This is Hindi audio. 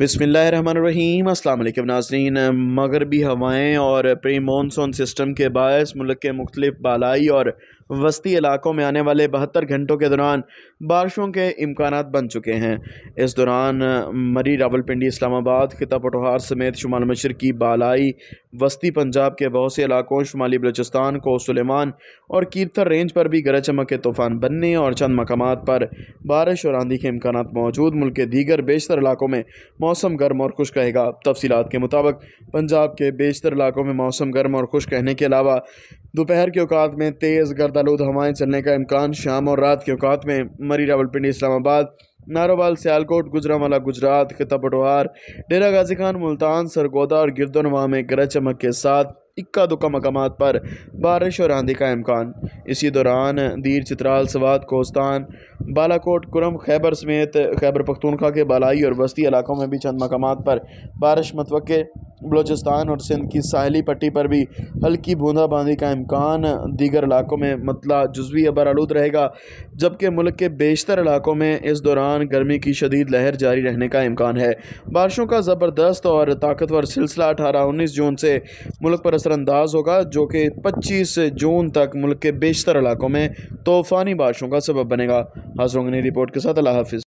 बिसमीम अल्लाम नाजरीन मगरबी हवाएं और प्री मानसून सिस्टम के बायस मुल्क के मुख्तलिफ बालाई और वस्ती इलाकों में आने वाले बहत्तर घंटों के दौरान बारिशों के इम्कान बन चुके हैं इस दौरान मरी रावलपिंडी इस्लामाबाद खिता पटोहार समेत शुमाल मशरकी बालाई वस्ती पंजाब के बहुत से इलाकों शुमाली बलोचिस्तान को सलेमान और कीर्थर रेंज पर भी गरज चमक के तूफ़ान बनने और चंद मकाम पर बारिश और आंधी के इम्कान मौजूद मुल्क के दीगर बेशतर इलाकों में मौसम गर्म और खुश रहेगा तफसीत के मुताबिक पंजाब के बेशतर इलाकों में मौसम गर्म और खुश रहने के अलावा दोपहर के औकात में तेज़ गर्दालूद हवाएं चलने का इम्कान शाम और रात के औकात में मरी रावलपिंडी इस्लामाबाद नारोवाल सियालकोट गुजरावाला गुजरात खिता पटवार डेरा गाजी खान मुल्तान सरगोदा और गिरदोनवा में गरज चमक के साथ इक्का दुक्का मकाम पर बारिश और आंधी का इम्कान इसी दौरान दीर चित्राल सवात कोस्तान बालाकोट कुरम खैबर समेत खैबर पख्तूनखा के बालाई और वस्ती इलाकों में भी चंद मकाम पर बारिश मतवक़ बलूचिस्तान और सिंध की साहली पट्टी पर भी हल्की बूंदाबांदी का इम्कान दीगर इलाकों में मतला जजवी अबर आलूद रहेगा जबकि मुल्क के बेशतर इलाकों में इस दौरान गर्मी की शदीद लहर जारी रहने का इम्कान है बारिशों का ज़बरदस्त और ताकतवर सिलसिला अठारह उन्नीस जून से मुल्क पर असरानंदाज होगा जो कि पच्चीस जून तक मुल्क के बेशतर इलाकों में तूफ़ानी बारिशों का सबब बनेगा हाजरों ने रिपोर्ट के साथ अल्लाह हाफिज़